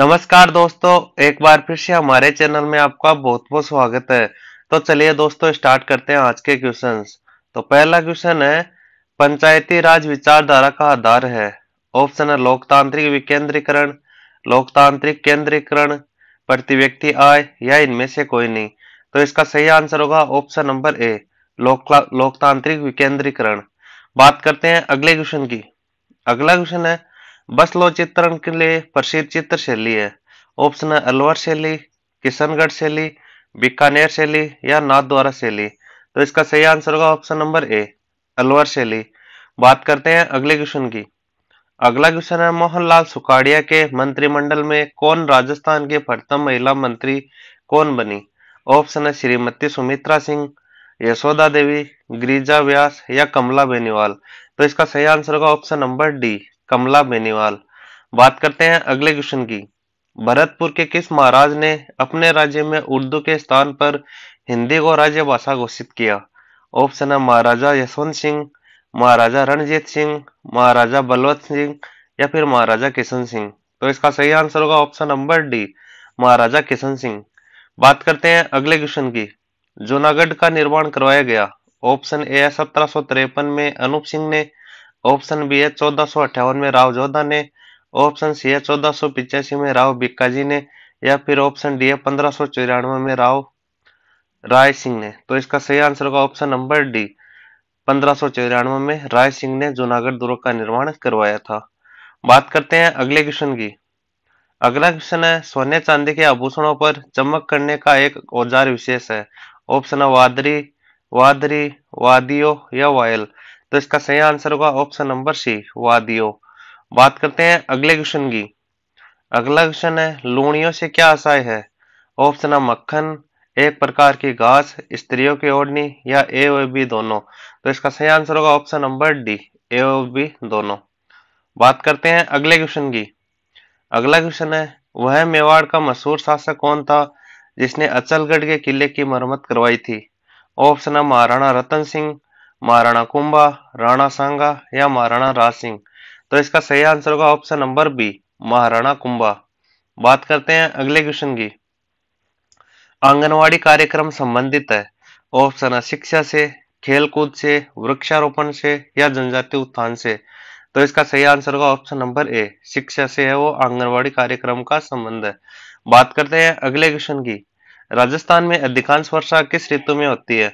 नमस्कार दोस्तों एक बार फिर से हमारे चैनल में आपका बहुत बहुत स्वागत है तो चलिए दोस्तों स्टार्ट करते हैं आज के क्वेश्चंस तो पहला क्वेश्चन है पंचायती राज विचारधारा का आधार है ऑप्शन है लोकतांत्रिक विकेंद्रीकरण लोकतांत्रिक केंद्रीकरण प्रति व्यक्ति आय या इनमें से कोई नहीं तो इसका सही आंसर होगा ऑप्शन नंबर ए लोक लोकतांत्रिक विकेंद्रीकरण बात करते हैं अगले क्वेश्चन की अगला क्वेश्चन है बसलो चित्रण के लिए प्रसिद्ध चित्र शैली है ऑप्शन है अलवर शैली किशनगढ़ शैली बीकानेर शैली या नाथद्वारा शैली तो इसका सही आंसर होगा ऑप्शन नंबर ए अलवर शैली बात करते हैं अगले क्वेश्चन की अगला क्वेश्चन है मोहनलाल सुखाड़िया के मंत्रिमंडल में कौन राजस्थान के प्रथम महिला मंत्री कौन बनी ऑप्शन है श्रीमती सुमित्रा सिंह यशोदा देवी गिरिजा व्यास या कमला बेनीवाल तो इसका सही आंसर होगा option number D Kamala Beniwal बात करते हैं अगले क्वेश्चन की भरतपुर के किस महाराज ने अपने राज्य में उर्दू के स्थान पर हिंदी को राज्य भाषा घोषित किया ऑप्शन है महाराजा यशवंत सिंह महाराजा रणजीत सिंह महाराजा बलवंत सिंह या फिर महाराजा किशन सिंह तो इसका सही आंसर होगा option number D Maharaja Kishan Singh बात करते हैं अगले क्वेश्चन की जूनागढ़ का निर्माण करवाया गया ऑप्शन ए है सत्रह में अनूप सिंह ने ऑप्शन बी है चौदह सौ अट्ठावन में राव जोधा ने ऑप्शन सी है चौदह सौ पिचासी में राव बिक्काजी ने या फिर ऑप्शन डी है पंद्रह सौ चौरानवे में राव राय सिंह ने तो इसका सही आंसर होगा ऑप्शन नंबर डी पंद्रह सौ चौरानवे में राय सिंह ने जूनागढ़ दुर्ग का निर्माण करवाया था बात करते हैं अगले क्वेश्चन की अगला क्वेश्चन है सोने चांदी के आभूषणों पर चमक करने का एक औजार विशेष है ऑप्शन है वादरी वादरी वादियो या वायल तो इसका सही आंसर होगा ऑप्शन नंबर सी वादियों बात करते हैं अगले क्वेश्चन की अगला क्वेश्चन है लूणियों से क्या आशय है ऑप्शन है मक्खन एक प्रकार की घास स्त्रियों की ओढ़नी या ए और बी दोनों तो इसका सही आंसर होगा ऑप्शन नंबर डी ए और बी दोनों बात करते हैं अगले क्वेश्चन की अगला क्वेश्चन है वह मेवाड़ का मशहूर शासक कौन था जिसने अचलगढ़ के किले की मरम्मत करवाई थी ऑप्शन है महाराणा रतन सिंह महाराणा कुंभा राणा सांगा या महाराणा राज सिंह तो इसका सही आंसर होगा option number B Maharana Kumbha बात करते हैं अगले क्वेश्चन की आंगनवाड़ी कार्यक्रम संबंधित है ऑप्शन है शिक्षा से खेलकूद से वृक्षारोपण से या जनजातीय उत्थान से तो इसका सही आंसर होगा ऑप्शन नंबर ए शिक्षा से है वो आंगनवाड़ी कार्यक्रम का संबंध है बात करते हैं अगले क्वेश्चन की राजस्थान में अधिकांश वर्षा किस ऋतु में होती है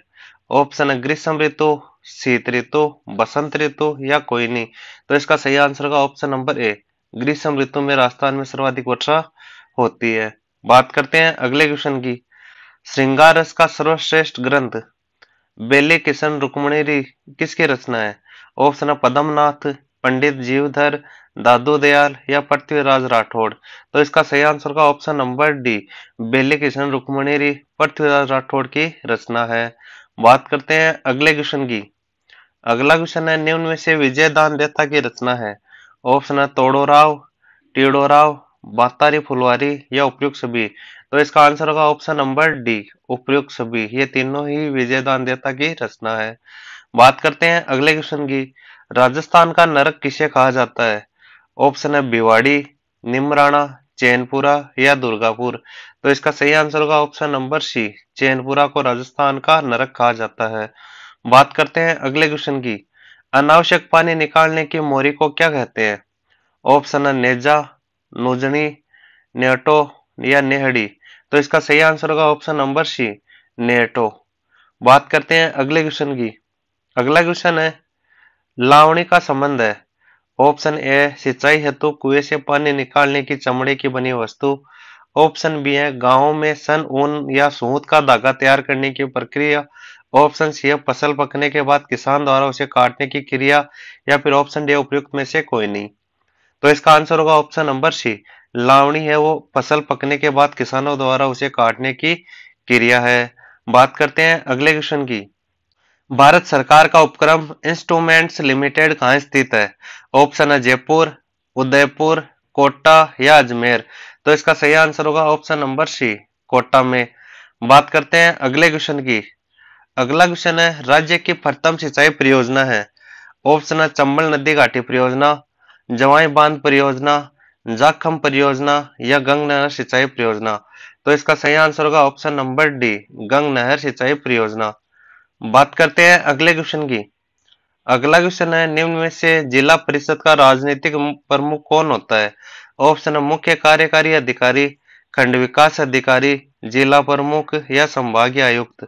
ऑप्शन है ग्रीष्म ऋतु शीत ऋतु बसंत ऋतु या कोई नहीं तो इसका सही आंसर होगा ऑप्शन नंबर ए ग्रीष्म ऋतु में राजस्थान में सर्वाधिक वर्षा होती है बात करते हैं अगले क्वेश्चन की श्रृंगारस का सर्वश्रेष्ठ ग्रंथ बेले किशन रुक्मणीरी किसकी रचना है ऑप्शन है पद्मनाथ पंडित जीवधर दादू दयाल या पृथ्वीराज राठौड़ तो इसका सही आंसर का ऑप्शन नंबर डी बेले किशन रुक्मणीरी पृथ्वीराज राठौड़ की रचना है बात करते हैं अगले क्वेश्चन की अगला क्वेश्चन है निम्न में से विजय दान देता की रचना है ऑप्शन है तोड़ो राव टीड़ो राव बातारी फुलवारी या उपयुक्त सभी तो इसका आंसर होगा ऑप्शन नंबर डी उपयुक्त सभी ये तीनों ही विजय दान देता की रचना है बात करते हैं अगले क्वेश्चन की राजस्थान का नरक किसे कहा जाता है ऑप्शन है भिवाड़ी निमराणा चैनपुरा या दुर्गापुर तो इसका सही आंसर होगा ऑप्शन नंबर सी चैनपुरा को राजस्थान का नरक कहा जाता है बात करते हैं अगले क्वेश्चन की अनावश्यक पानी निकालने की मोरी को क्या कहते हैं ऑप्शन है नेजा नोजनी नेटो या नेहड़ी तो इसका सही आंसर होगा ऑप्शन नंबर सी नेटो बात करते हैं अगले क्वेश्चन की अगला क्वेश्चन है लावणी का संबंध है ऑप्शन ए सिंचाई हेतु कुएं से पानी निकालने की चमड़े की बनी वस्तु ऑप्शन बी है गांव में सन ऊन या सूत का धागा तैयार करने की प्रक्रिया ऑप्शन सी है फसल पकने के बाद किसान द्वारा उसे काटने की क्रिया या फिर ऑप्शन डी उपयुक्त में से कोई नहीं तो इसका आंसर होगा ऑप्शन नंबर सी लावणी है वो फसल पकने के बाद किसानों द्वारा उसे काटने की क्रिया है बात करते हैं अगले क्वेश्चन की भारत सरकार का उपक्रम इंस्ट्रूमेंट्स लिमिटेड कहा स्थित है ऑप्शन है जयपुर उदयपुर कोटा या अजमेर तो इसका सही आंसर होगा ऑप्शन नंबर सी कोटा में बात करते हैं अगले क्वेश्चन की अगला क्वेश्चन है राज्य की प्रथम सिंचाई परियोजना है ऑप्शन है चंबल नदी घाटी परियोजना जवाई बांध परियोजना जाखम परियोजना या गंग नहर सिंचाई परियोजना तो इसका सही आंसर होगा ऑप्शन नंबर डी गंग नहर सिंचाई परियोजना बात करते हैं अगले क्वेश्चन की अगला क्वेश्चन है निम्न में से जिला परिषद का राजनीतिक प्रमुख कौन होता है ऑप्शन है मुख्य कार्यकारी अधिकारी खंड विकास अधिकारी जिला प्रमुख या संभागीय आयुक्त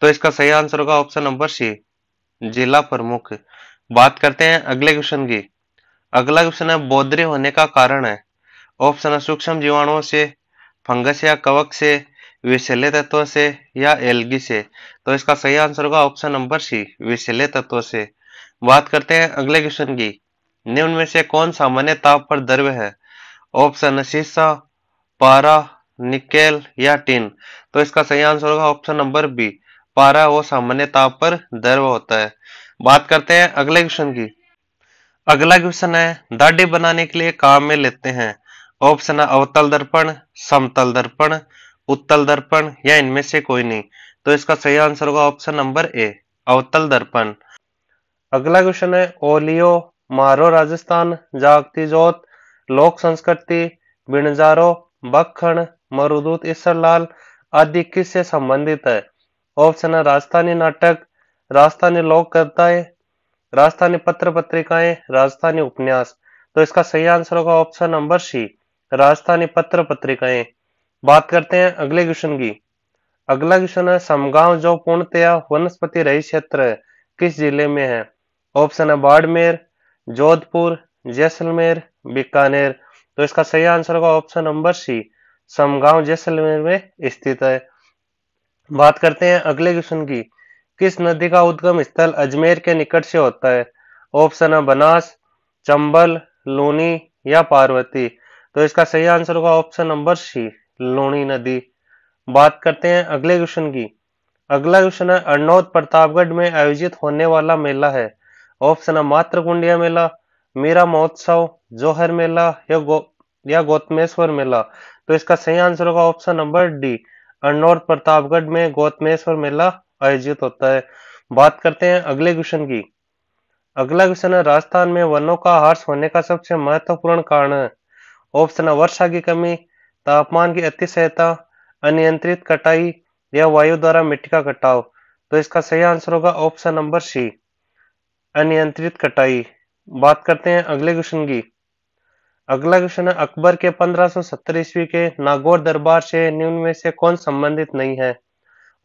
तो इसका सही आंसर होगा ऑप्शन नंबर सी जिला प्रमुख बात करते हैं अगले क्वेश्चन की अगला क्वेश्चन है बौद्धरे होने का कारण है ऑप्शन है सूक्ष्म जीवाणुओं से फंगस या कवक से विषैले तत्व से या एलगी से तो इसका सही आंसर होगा ऑप्शन नंबर सी विषैले तत्व से बात करते हैं अगले क्वेश्चन की निम्न में से कौन सामान्य ताप पर द्रव्य है ऑप्शन शीशा पारा निकेल या टिन तो इसका सही आंसर होगा ऑप्शन नंबर बी पारा वो सामान्य ताप पर द्रव होता है बात करते हैं अगले क्वेश्चन की अगला क्वेश्चन है दाढ़ी बनाने के लिए काम में लेते हैं ऑप्शन है अवतल दर्पण समतल दर्पण उत्तल दर्पण या इनमें से कोई नहीं तो इसका सही आंसर होगा ऑप्शन नंबर ए अवतल दर्पण अगला क्वेश्चन है ओलियो मारो राजस्थान जागती जोत लोक संस्कृति बिणजारो बखण मरुदूत ईश्वरलाल आदि किससे संबंधित है ऑप्शन है राजस्थानी नाटक राजस्थानी लोक कविताएं राजस्थानी पत्र पत्रिकाएं राजस्थानी उपन्यास तो इसका सही आंसर होगा ऑप्शन नंबर सी राजस्थानी पत्र पत्रिकाएं बात करते हैं अगले क्वेश्चन की अगला क्वेश्चन है समगांव जो पूर्णतया वनस्पति रही क्षेत्र है किस जिले में है ऑप्शन है बाड़मेर जोधपुर जैसलमेर बीकानेर तो इसका सही आंसर होगा option number C Samgaon Jaisalmer में स्थित है बात करते हैं अगले क्वेश्चन की किस नदी का उद्गम स्थल अजमेर के निकट से होता है ऑप्शन है बनास चंबल लोनी या पार्वती तो इसका सही आंसर होगा ऑप्शन नंबर सी लोनी नदी बात करते हैं अगले क्वेश्चन की अगला क्वेश्चन है अर्नौद प्रतापगढ़ में आयोजित होने वाला मेला है ऑप्शन है मातृकुंडिया मेला मीरा महोत्सव जोहर मेला या गो, या गौतमेश्वर मेला तो इसका सही आंसर होगा option number D Arnod Pratapgarh में गौतमेश्वर मेला आयोजित होता है बात करते हैं अगले क्वेश्चन की अगला क्वेश्चन है राजस्थान में वनों का हर्ष होने का सबसे महत्वपूर्ण कारण है ऑप्शन है वर्षा की कमी तापमान की अतिशयता अनियंत्रित कटाई या वायु द्वारा मिट्टी का कटाव तो इसका सही आंसर होगा ऑप्शन नंबर सी अनियंत्रित कटाई बात करते हैं अगले क्वेश्चन की अगला क्वेश्चन है अकबर के 1570 ईस्वी के नागौर दरबार से निम्न में से कौन संबंधित नहीं है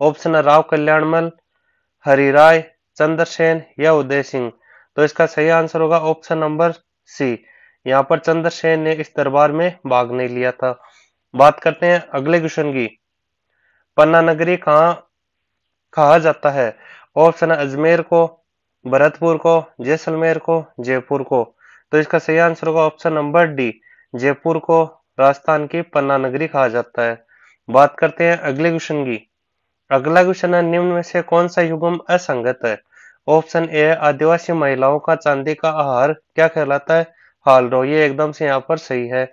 ऑप्शन है राव कल्याणमल हरिराय चंद्रसेन या उदय सिंह तो इसका सही आंसर होगा ऑप्शन नंबर सी यहाँ पर चंद्रसेन ने इस दरबार में भाग नहीं लिया था बात करते हैं अगले क्वेश्चन की पन्ना नगरी कहा जाता है ऑप्शन है अजमेर को भरतपुर को जैसलमेर को जयपुर को तो इसका सही आंसर होगा ऑप्शन नंबर डी जयपुर को राजस्थान की पन्ना नगरी कहा जाता है बात करते हैं अगले क्वेश्चन की अगला क्वेश्चन है निम्न में से कौन सा युगम असंगत है ऑप्शन ए आदिवासी महिलाओं का चांदी का आहार क्या कहलाता है हाल रो ये एकदम से यहाँ पर सही है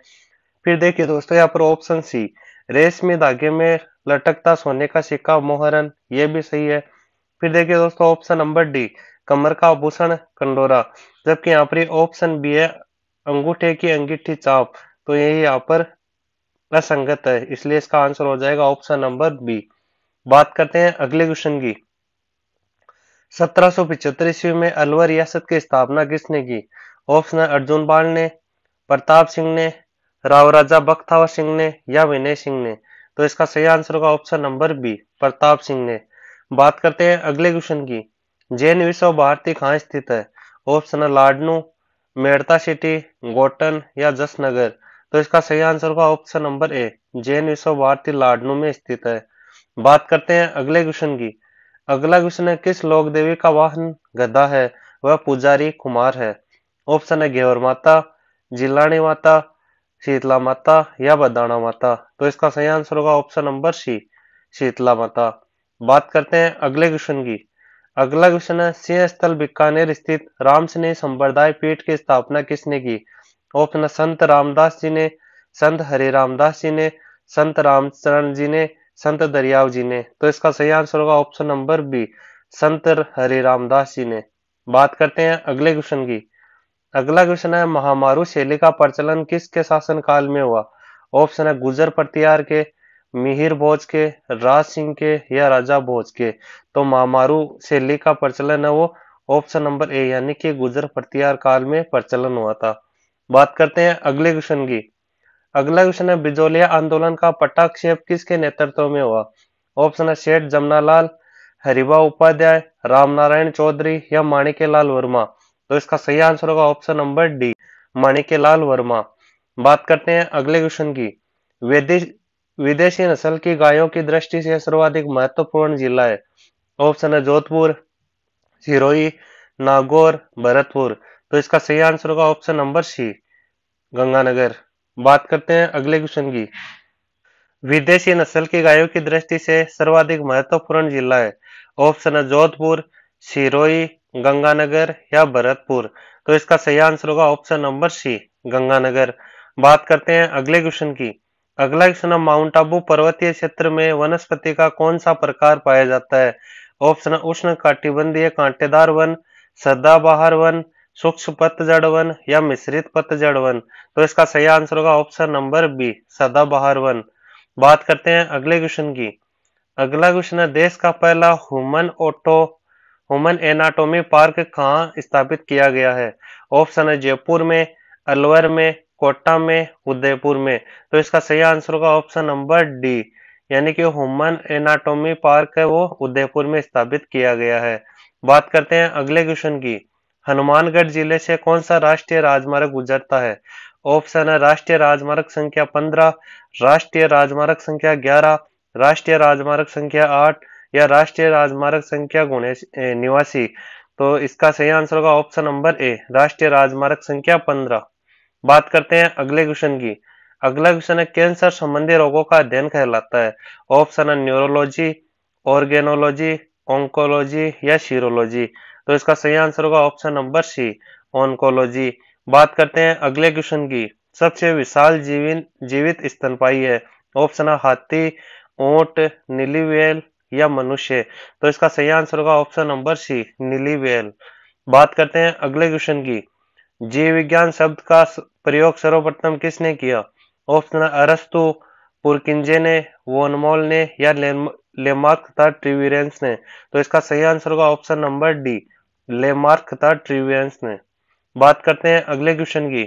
फिर देखिए दोस्तों यहाँ पर ऑप्शन सी रेशमी धागे में लटकता सोने का सिक्का मोहरन ये भी सही है फिर देखिए दोस्तों ऑप्शन नंबर डी कमर का आभूषण कंडोरा जबकि यहाँ पर ऑप्शन बी है अंगूठे की अंगीठी चाप तो यही यहाँ पर असंगत है इसलिए इसका आंसर हो जाएगा ऑप्शन नंबर बी बात करते हैं अगले क्वेश्चन की सत्रह सौ पिछहत्तर ईस्वी में अलवर रियासत की स्थापना किसने की ऑप्शन अर्जुन बाल ने प्रताप सिंह ने राव राजा बख्तावर सिंह ने या विनय सिंह ने तो इसका सही आंसर होगा option number B Pratap Singh ने बात करते हैं अगले क्वेश्चन की जैन विश्व भारती कहाँ स्थित है ऑप्शन है लाडनू मेड़ता सिटी गोटन या जसनगर तो इसका सही आंसर होगा ऑप्शन नंबर ए जैन विश्व भारती लाडनू में स्थित है बात करते हैं अगले क्वेश्चन की अगला क्वेश्चन है किस लोक देवी का वाहन गधा है वह पुजारी कुमार है ऑप्शन है घेवर माता जिलानी माता शीतला माता या बदाना माता तो इसका सही आंसर होगा ऑप्शन नंबर सी शीतला माता बात करते हैं अगले क्वेश्चन की अगला क्वेश्चन है सिंह स्थल बीकानेर स्थित राम स्नेह संप्रदाय पीठ की स्थापना किसने की ऑप्शन संत रामदास जी ने संत हरे रामदास जी ने संत रामचरण जी ने संत दरियाव जी ने तो इसका सही आंसर होगा ऑप्शन नंबर बी संत हरे रामदास जी ने बात करते हैं अगले क्वेश्चन की अगला क्वेश्चन है महामारू शैली का प्रचलन किसके शासन काल में हुआ ऑप्शन है गुजर प्रतिहार के मिहिर भोज के राज सिंह के या राजा भोज के तो मामारू शैली का प्रचलन है वो ऑप्शन नंबर ए यानी कि गुजर प्रतिहार काल में प्रचलन हुआ था बात करते हैं अगले क्वेश्चन की अगला क्वेश्चन है बिजोलिया आंदोलन का पटाक्षेप किसके नेतृत्व में हुआ ऑप्शन है शेठ जमनालाल हरिभा उपाध्याय रामनारायण चौधरी या माणिक्यलाल वर्मा तो इसका सही आंसर होगा option number D Manikyalal Verma बात करते हैं अगले क्वेश्चन की वैदिक विदेशी नस्ल की गायों की दृष्टि से सर्वाधिक महत्वपूर्ण जिला है ऑप्शन है जोधपुर सिरोही नागौर भरतपुर तो इसका सही आंसर होगा ऑप्शन नंबर सी गंगानगर बात करते हैं अगले क्वेश्चन की विदेशी नस्ल की गायों की दृष्टि से सर्वाधिक महत्वपूर्ण जिला है ऑप्शन है जोधपुर सिरोही गंगानगर या भरतपुर तो इसका सही आंसर होगा ऑप्शन नंबर सी गंगानगर बात करते हैं अगले क्वेश्चन की अगला क्वेश्चन है माउंट आबू पर्वतीय क्षेत्र में वनस्पति का कौन सा प्रकार पाया जाता है ऑप्शन उष्ण काटिबंधीय कांटेदार वन सदाबहार वन सूक्ष्म पतझड़ वन या मिश्रित पतझड़ वन तो इसका सही आंसर होगा ऑप्शन नंबर बी सदाबहार वन बात करते हैं अगले क्वेश्चन की अगला क्वेश्चन है देश का पहला human auto human anatomy park कहाँ स्थापित किया गया है ऑप्शन है जयपुर में अलवर में कोटा में उदयपुर में तो इसका सही आंसर होगा ऑप्शन नंबर डी यानी कि ह्यूमन एनाटोमी पार्क है वो उदयपुर में स्थापित किया गया है बात करते हैं अगले क्वेश्चन की हनुमानगढ़ जिले से कौन सा राष्ट्रीय राजमार्ग गुजरता है ऑप्शन है राष्ट्रीय राजमार्ग संख्या पंद्रह राष्ट्रीय राजमार्ग संख्या ग्यारह राष्ट्रीय राजमार्ग संख्या आठ या राष्ट्रीय राजमार्ग संख्या निवासी तो इसका सही आंसर होगा ऑप्शन नंबर ए राष्ट्रीय राजमार्ग संख्या पंद्रह बात करते हैं अगले क्वेश्चन की अगला क्वेश्चन है कैंसर संबंधी रोगों का अध्ययन कहलाता है ऑप्शन है न्यूरोलॉजी ऑर्गेनोलॉजी ऑन्कोलॉजी या शीरोलॉजी तो इसका सही आंसर होगा ऑप्शन नंबर सी ऑन्कोलॉजी बात करते हैं अगले क्वेश्चन की सबसे विशाल जीवन जीवित स्तनपाई है ऑप्शन है हाथी ऊंट नीली वेल या मनुष्य तो इसका सही आंसर होगा ऑप्शन नंबर सी नीली वेल बात करते हैं अगले क्वेश्चन की जीव विज्ञान शब्द का प्रयोग सर्वप्रथम किसने किया ऑप्शन अरस्तु पुरकिंजे ने वोनमोल ने या लेमार्क तथा ट्रिवियंस ने तो इसका सही आंसर होगा ऑप्शन नंबर डी लेमार्क तथा ट्रिवियंस ने बात करते हैं अगले क्वेश्चन की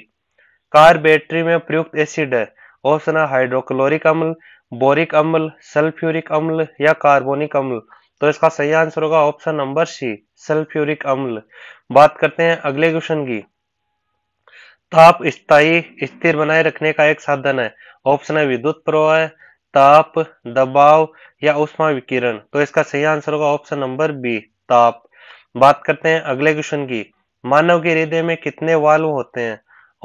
कार बैटरी में प्रयुक्त एसिड है ऑप्शन है हाइड्रोक्लोरिक अम्ल बोरिक अम्ल सल्फ्यूरिक अम्ल या कार्बोनिक अम्ल तो इसका सही आंसर होगा ऑप्शन नंबर सी सल्फ्यूरिक अम्ल बात करते हैं अगले क्वेश्चन की ताप स्थायी स्थिर बनाए रखने का एक साधन है ऑप्शन है विद्युत प्रवाह ताप दबाव या उष्मा विकिरण तो इसका सही आंसर होगा ऑप्शन नंबर बी ताप बात करते हैं अगले क्वेश्चन की मानव के हृदय में कितने वाल्व होते हैं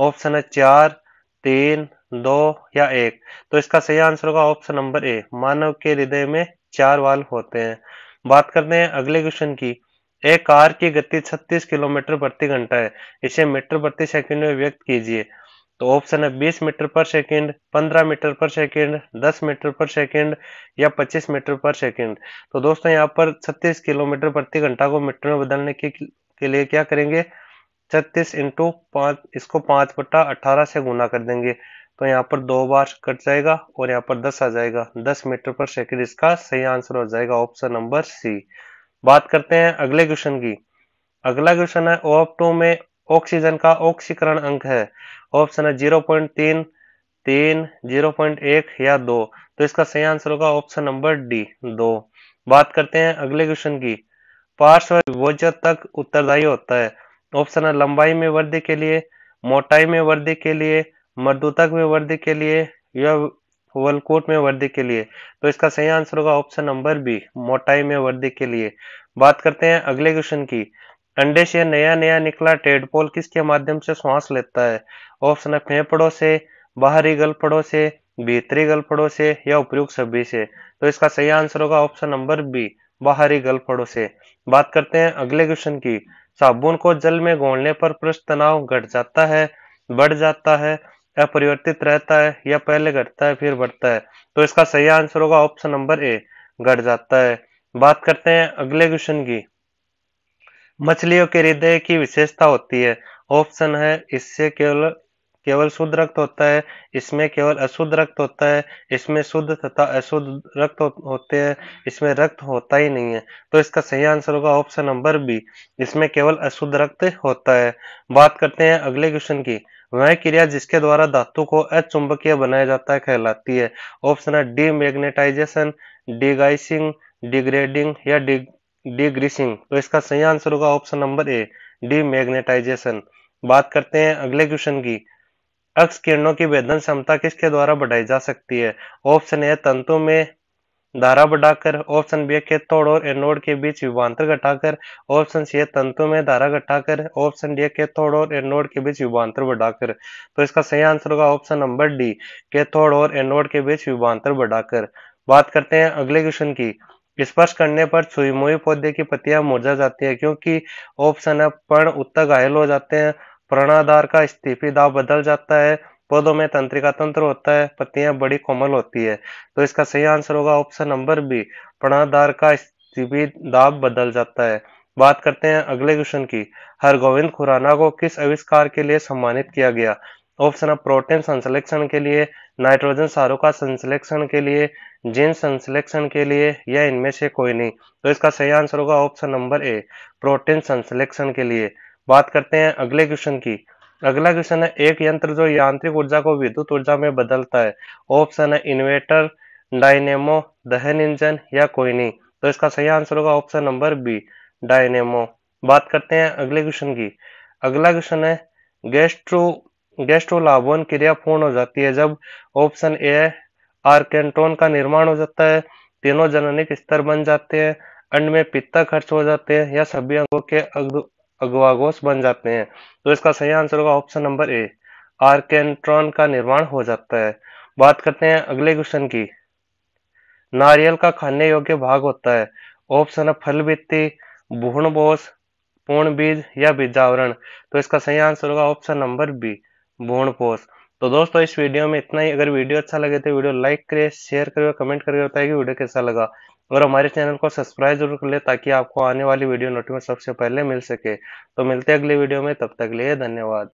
ऑप्शन है चार तीन दो या एक तो इसका सही आंसर होगा ऑप्शन नंबर ए मानव के हृदय में चार वाल्व होते हैं बात करते हैं अगले क्वेश्चन की एक कार की गति 36 किलोमीटर प्रति घंटा है इसे मीटर प्रति सेकंड में व्यक्त कीजिए तो ऑप्शन है 20 metre per second 15 metre per second 10 metre per second या 25 मीटर पर सेकंड तो दोस्तों यहाँ पर 36 किलोमीटर प्रति घंटा को मीटर में बदलने के, के लिए क्या करेंगे 36 इंटू पाँच इसको पाँच बट्टा अठारह से गुना कर देंगे तो यहाँ पर दो बार कट जाएगा और यहाँ पर दस आ जाएगा दस मीटर पर सेकेंड इसका सही आंसर हो जाएगा ऑप्शन नंबर सी बात करते हैं अगले क्वेश्चन की अगला क्वेश्चन है ओप टू में ऑक्सीजन का ऑक्सीकरण अंक है ऑप्शन है जीरो पॉइंट तीन तीन जीरो पॉइंट एक या दो तो इसका सही आंसर होगा ऑप्शन नंबर डी दो बात करते हैं अगले क्वेश्चन की पार्श्व विभोज्य तक उत्तरदायी होता है ऑप्शन है लंबाई में वृद्धि के लिए मोटाई में वृद्धि के लिए मृदुतक में वृद्धि के लिए या वलकोट में वृद्धि के लिए तो इसका सही आंसर होगा ऑप्शन नंबर बी मोटाई में वृद्धि के लिए बात करते हैं अगले क्वेश्चन की अंडे से नया नया निकला टेडपोल किसके माध्यम से श्वास लेता है ऑप्शन है फेफड़ों से बाहरी गलफड़ों से भीतरी गलफड़ों से या उपयुक्त सभी से तो इसका सही आंसर होगा ऑप्शन नंबर बी बाहरी गलफड़ों से बात करते हैं अगले क्वेश्चन की साबुन को जल में घोलने पर पृष्ठ तनाव घट जाता है बढ़ जाता है या परिवर्तित रहता है या पहले घटता है फिर बढ़ता है तो इसका सही आंसर होगा ऑप्शन नंबर ए घट जाता है बात करते हैं अगले क्वेश्चन की मछलियों के हृदय की विशेषता होती है ऑप्शन है इससे केवल केवल शुद्ध रक्त होता है इसमें केवल अशुद्ध रक्त होता है इसमें शुद्ध तथा अशुद्ध रक्त होते हैं इसमें रक्त होता ही नहीं है तो इसका सही आंसर होगा ऑप्शन नंबर बी इसमें केवल अशुद्ध रक्त होता है बात करते हैं अगले क्वेश्चन की वह क्रिया जिसके द्वारा धातु को अचुंबकीय बनाया जाता है कहलाती है ऑप्शन है डी मैग्नेटाइजेशन डिगाइसिंग डिग्रेडिंग या डिग्रीसिंग तो इसका सही आंसर होगा option number A D magnetisation बात करते हैं अगले क्वेश्चन की अक्ष किरणों की वेदन क्षमता किसके द्वारा बढ़ाई जा सकती है ऑप्शन ए तंतु में धारा बढ़ाकर ऑप्शन बी के थोड़ और एनोड के बीच विभांतर घटाकर ऑप्शन सी तंतु में धारा घटाकर ऑप्शन डी के थोड़ और एनोड के बीच विभांतर बढ़ाकर तो इसका सही आंसर होगा ऑप्शन नंबर डी के थोड़ और एनोड के बीच विभांतर बढ़ाकर बात करते हैं अगले क्वेश्चन की स्पर्श करने पर सुईमोई पौधे की पत्तियां मुरझा जाती है क्योंकि ऑप्शन है पर्ण उत्तर घायल हो जाते हैं प्रणाधार का स्थिति दाव बदल जाता है पौधों में तंत्रिका तंत्र होता है पत्तियां बड़ी कोमल होती है तो इसका सही आंसर होगा ऑप्शन नंबर बी पणाधार का स्थिति दाब बदल जाता है बात करते हैं अगले क्वेश्चन की हरगोविंद खुराना को किस आविष्कार के लिए सम्मानित किया गया ऑप्शन है प्रोटीन संश्लेषण के लिए नाइट्रोजन सारों का संश्लेषण के लिए जीन संश्लेषण के लिए या इनमें से कोई नहीं तो इसका सही आंसर होगा ऑप्शन नंबर ए प्रोटीन संश्लेषण के लिए बात करते हैं अगले क्वेश्चन की अगला क्वेश्चन है एक यंत्र जो यांत्रिक ऊर्जा को विद्युत ऊर्जा में बदलता है ऑप्शन है इन्वेटर डायनेमो दहन इंजन या कोई नहीं तो इसका सही आंसर होगा ऑप्शन नंबर बी डायनेमो बात करते हैं अगले क्वेश्चन की अगला क्वेश्चन है गेस्ट्रो गैस्ट्रोलाभोन क्रिया पूर्ण हो जाती है जब ऑप्शन ए है आर्केंटोन का निर्माण हो जाता है तीनों जननिक स्तर बन जाते हैं अंड में पित्ता खर्च हो जाते हैं या सभी अंगों के घोष बन जाते हैं तो इसका सही आंसर होगा ऑप्शन नंबर ए आर्केन्ट्रॉन का निर्माण हो जाता है बात करते हैं अगले क्वेश्चन की नारियल का खाने योग्य भाग होता है ऑप्शन है फल भूण बोस पूर्ण बीज या बीजावरण तो इसका सही आंसर होगा ऑप्शन नंबर बी भूण पोष तो दोस्तों इस वीडियो में इतना ही अगर वीडियो अच्छा लगे तो वीडियो लाइक करिए शेयर करिए कमेंट करके बताएगी वीडियो कैसा लगा और हमारे चैनल को सब्सक्राइब जरूर कर ले ताकि आपको आने वाली वीडियो नोटिफिकेशन सबसे पहले मिल सके तो मिलते हैं अगले वीडियो में तब तक लिए धन्यवाद